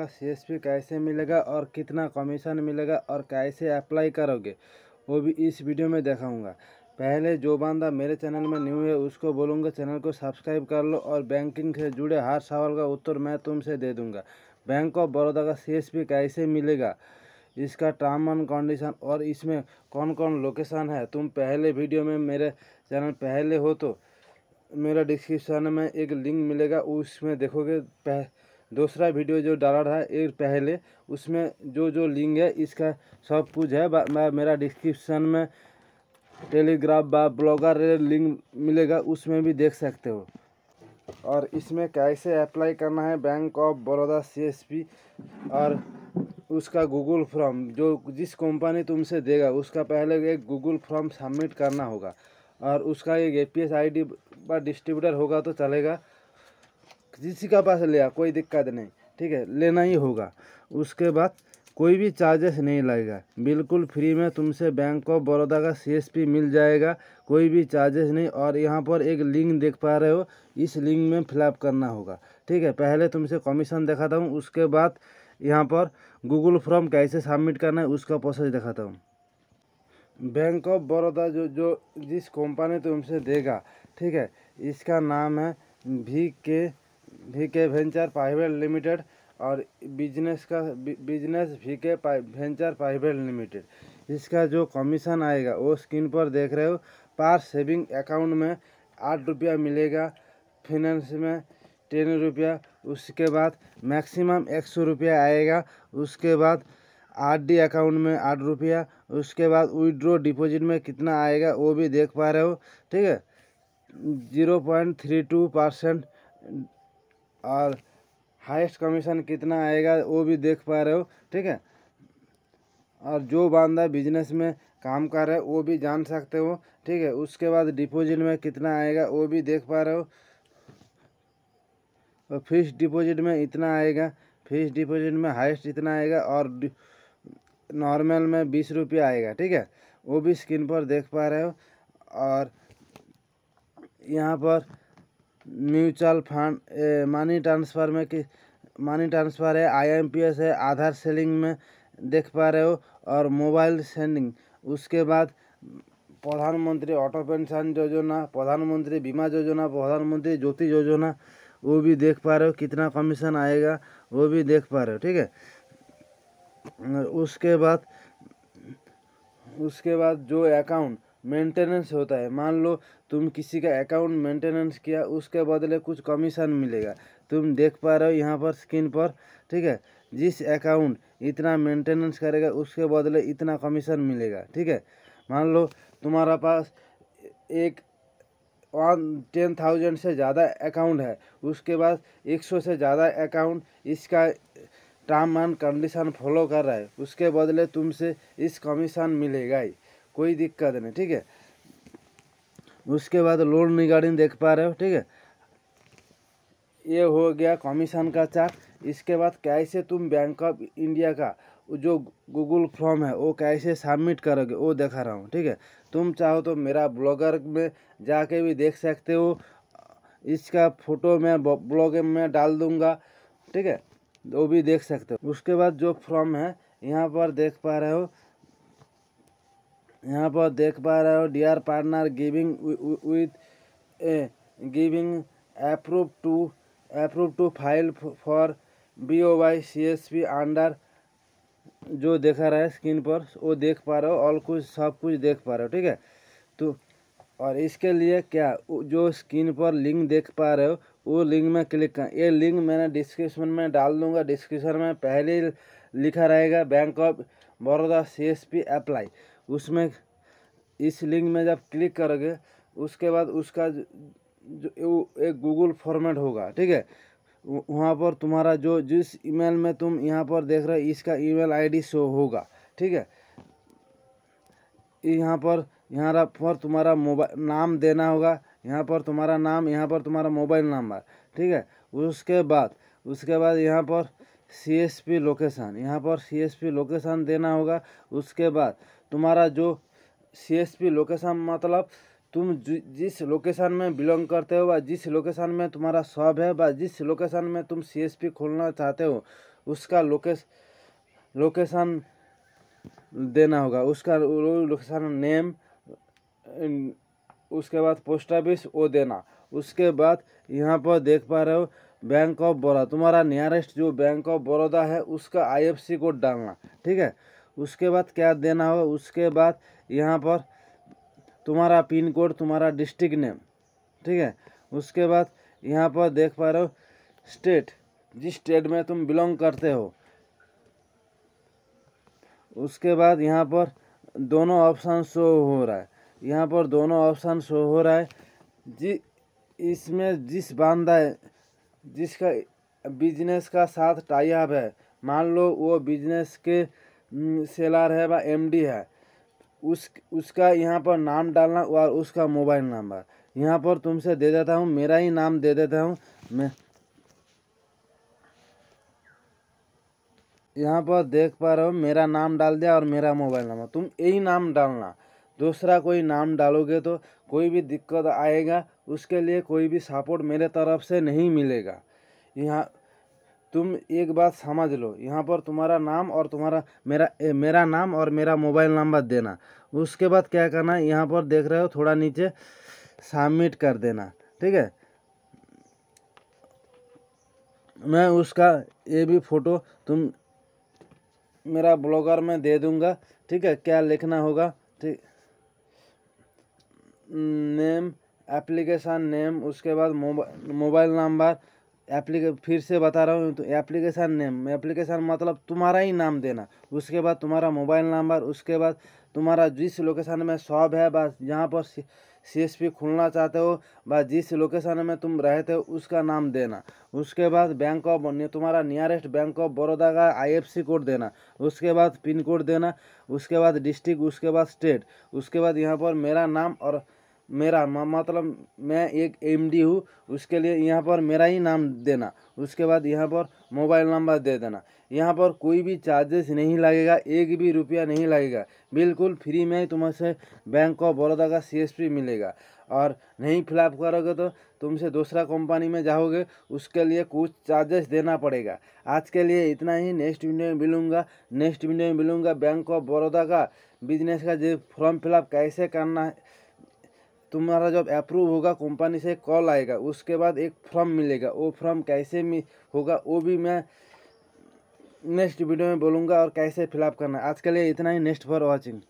का सी कैसे मिलेगा और कितना कमीशन मिलेगा और कैसे अप्लाई करोगे वो भी इस वीडियो में देखाऊंगा पहले जो बंदा मेरे चैनल में न्यू है उसको बोलूँगा चैनल को सब्सक्राइब कर लो और बैंकिंग से जुड़े हर सवाल का उत्तर मैं तुमसे दे दूँगा बैंक ऑफ बड़ौदा का सी कैसे मिलेगा इसका टर्म एंड कंडीशन और इसमें कौन कौन लोकेशन है तुम पहले वीडियो में मेरे चैनल पहले हो तो मेरा डिस्क्रिप्शन में एक लिंक मिलेगा उसमें देखोगे पह दूसरा वीडियो जो डाला था एक पहले उसमें जो जो लिंक है इसका सब कुछ है मैं मेरा डिस्क्रिप्शन में टेलीग्राफ व ब्लॉगर लिंक मिलेगा उसमें भी देख सकते हो और इसमें कैसे अप्लाई करना है बैंक ऑफ बड़ौदा सी और उसका गूगल फॉर्म जो जिस कंपनी तुमसे देगा उसका पहले एक गूगल फॉर्म सबमिट करना होगा और उसका एक A P S I D distributor होगा तो चलेगा किसी का पास लिया कोई दिक्कत नहीं ठीक है लेना ही होगा उसके बाद कोई भी चार्जेस नहीं लगेगा बिल्कुल फ्री में तुमसे बैंक ऑफ बड़ौदा का सीएसपी मिल जाएगा कोई भी चार्जेस नहीं और यहाँ पर एक लिंक देख पा रहे हो इस लिंक में फिलअप करना होगा ठीक है पहले तुमसे कमीशन दिखाता हूँ उसके बाद यहाँ पर गूगल फॉर्म कैसे सबमिट करना है उसका प्रोसेस दिखाता हूँ बैंक ऑफ बड़ौदा जो जो जिस कंपनी तुमसे देगा ठीक है इसका नाम है we K V K venture private limited और बिजनेस का business V K venture private limited इसका जो कमीशन आएगा वो स्क्रीन पर देख रहे हो पार सेविंग अकाउंट में आठ रुपया मिलेगा फिनेंस में टेन रुपया उसके बाद मैक्सिमम एक सौ रुपया आएगा उसके बाद आर डी अकाउंट में आठ रुपया उसके बाद विड्रो डिपॉजिट में कितना आएगा वो भी देख पा रहे हो ठीक है zero point three two percent और हाइस्ट कमीशन कितना आएगा वो भी देख पा रहे हो ठीक है और जो बंदा बिजनेस में काम कर रहा है वो भी जान सकते हो ठीक है उसके बाद डिपॉजिट में कितना आएगा वो भी देख पा रहे हो और फिक्स डिपॉजिट में इतना आएगा फिक्स डिपॉजिट में हाइस्ट इतना आएगा और नॉर्मल में बीस रुपया आएगा ठीक है वो भी स्क्रीन पर देख पा रहे हो और यहाँ पर म्यूचुअल फंड मनी ट्रांसफ़र में कि मनी ट्रांसफ़र है आईएमपीएस है आधार सेलिंग में देख पा रहे हो और मोबाइल सेंडिंग उसके बाद प्रधानमंत्री ऑटो पेंशन योजना प्रधानमंत्री बीमा योजना प्रधानमंत्री ज्योति योजना वो भी देख पा रहे हो कितना कमीशन आएगा वो भी देख पा रहे हो ठीक है उसके बाद उसके बाद जो अकाउंट मेंटेनेंस होता है मान लो तुम किसी का अकाउंट मेंटेनेंस किया उसके बदले कुछ कमीशन मिलेगा तुम देख पा रहे हो यहाँ पर स्क्रीन पर ठीक है जिस अकाउंट इतना मेंटेनेंस करेगा उसके बदले इतना कमीशन मिलेगा ठीक है मान लो तुम्हारा पास एक वन टेन थाउजेंड से ज़्यादा अकाउंट है उसके बाद एक सौ से ज़्यादा अकाउंट इसका टर्म एंड कंडीशन फॉलो कर रहा है उसके बदले तुमसे इस कमीशन मिलेगा ही कोई दिक्कत नहीं ठीक है उसके बाद लोन रिगार्डिंग देख पा रहे हो ठीक है ये हो गया कमीशन का चार्ट इसके बाद कैसे तुम बैंक ऑफ इंडिया का जो गूगल फॉर्म है वो कैसे सबमिट करोगे वो देखा रहा हूँ ठीक है तुम चाहो तो मेरा ब्लॉगर में जाके भी देख सकते हो इसका फोटो मैं ब्लॉग में डाल दूँगा ठीक है वो भी देख सकते हो उसके बाद जो फॉर्म है यहाँ पर देख पा रहे हो यहाँ पर देख पा रहे हो dear partner giving with a giving approve to approve to file for B O Y C S P under जो देखा रहा है स्क्रीन पर वो देख पा रहे हो और कुछ सब कुछ देख पा रहे हो ठीक है तो और इसके लिए क्या जो स्क्रीन पर लिंक देख पा रहे हो वो लिंक में क्लिक कर ये लिंक मैंने डिस्क्रिप्शन में डाल दूंगा डिस्क्रिप्शन में पहले लिखा रहेगा bank of Baroda C S P apply उसमें इस लिंक में जब क्लिक करोगे उसके बाद उसका जो एक गूगल फॉर्मेट होगा ठीक है वहाँ पर तुम्हारा जो जिस ईमेल में तुम यहाँ पर देख रहे हो इसका ईमेल आईडी शो होगा ठीक है यहाँ पर यहाँ पर तुम्हारा मोबाइल नाम देना होगा यहाँ पर तुम्हारा नाम यहाँ पर तुम्हारा मोबाइल नंबर ठीक है उसके बाद उसके बाद यहाँ पर सी एस पी लोकेशन यहाँ पर सी एस पी लोकेशन देना होगा उसके बाद तुम्हारा जो सी एस पी लोकेशन मतलब तुम जिस लोकेशन में बिलोंग करते हो व जिस लोकेशन में तुम्हारा शॉप है व जिस लोकेशन में तुम सी एस पी खोलना चाहते हो उसका लोकेश लोकेशन देना होगा उसका लोकेशन नेम उसके बाद पोस्ट ऑफिस वो देना उसके बाद यहाँ पर देख पा रहे हो बैंक ऑफ बड़ौदा तुम्हारा नियरेस्ट जो बैंक ऑफ बड़ौदा है उसका आईएफसी कोड डालना ठीक है उसके बाद क्या देना हो उसके बाद यहाँ पर तुम्हारा पिन कोड तुम्हारा डिस्ट्रिक्ट नेम ठीक है उसके बाद यहाँ पर देख पा रहे हो स्टेट जिस स्टेट में तुम बिलोंग करते हो उसके बाद यहाँ पर दोनों ऑप्शन शो हो रहा है यहाँ पर दोनों ऑप्शन शो हो रहा है जी इसमें जिस बांदा है जिसका बिजनेस का साथ टाइप है मान लो वो बिजनेस के सेलर है व एम डी है उस उसका यहाँ पर नाम डालना और उसका मोबाइल नंबर यहाँ पर तुमसे दे देता हूँ मेरा ही नाम दे देता हूँ मैं यहाँ पर देख पा रहे हो मेरा नाम डाल दिया और मेरा मोबाइल नंबर तुम यही नाम डालना दूसरा कोई नाम डालोगे तो कोई भी दिक्कत आएगा उसके लिए कोई भी सपोर्ट मेरे तरफ से नहीं मिलेगा यहाँ तुम एक बात समझ लो यहाँ पर तुम्हारा नाम और तुम्हारा मेरा ए, मेरा नाम और मेरा मोबाइल नंबर देना उसके बाद क्या करना है यहाँ पर देख रहे हो थोड़ा नीचे सबमिट कर देना ठीक है मैं उसका ये भी फ़ोटो तुम मेरा ब्लॉगर में दे दूँगा ठीक है क्या लिखना होगा ठीक नेम एप्लीकेशन नेम उसके बाद मोबाइल मोबाइल नंबर एप्लीके फिर से बता रहा हूँ तो एप्लीकेशन नेम एप्लीकेशन मतलब तुम्हारा ही नाम देना उसके बाद तुम्हारा मोबाइल नंबर उसके बाद तुम्हारा जिस लोकेशन में शॉप है बस जहाँ पर सी एस पी खोलना चाहते हो बस जिस लोकेशन में तुम रहते हो उसका नाम देना उसके बाद बैंक ऑफ तुम्हारा नियरेस्ट बैंक ऑफ बड़ौदा का सी कोड देना उसके बाद पिन कोड देना उसके बाद डिस्ट्रिक्ट उसके बाद स्टेट उसके बाद यहाँ पर मेरा नाम और मेरा मतलब मैं एक एम डी हूँ उसके लिए यहाँ पर मेरा ही नाम देना उसके बाद यहाँ पर मोबाइल नंबर दे देना यहाँ पर कोई भी चार्जेस नहीं लगेगा एक भी रुपया नहीं लगेगा बिल्कुल फ्री में ही तुमसे बैंक ऑफ बड़ौदा का सी मिलेगा और नहीं फिलअप करोगे तो तुमसे दूसरा कंपनी में जाओगे उसके लिए कुछ चार्जेस देना पड़ेगा आज के लिए इतना ही नेक्स्ट वीडियो में मिलूँगा नेक्स्ट वीडियो में मिलूँगा बैंक ऑफ बड़ौदा का बिजनेस का जो फॉर्म फिलअप कैसे करना है तुम्हारा जब अप्रूव होगा कंपनी से कॉल आएगा उसके बाद एक फॉर्म मिलेगा वो फॉर्म कैसे होगा वो भी मैं नेक्स्ट वीडियो में बोलूँगा और कैसे फिलअप करना आज के लिए इतना ही नेक्स्ट फॉर वॉचिंग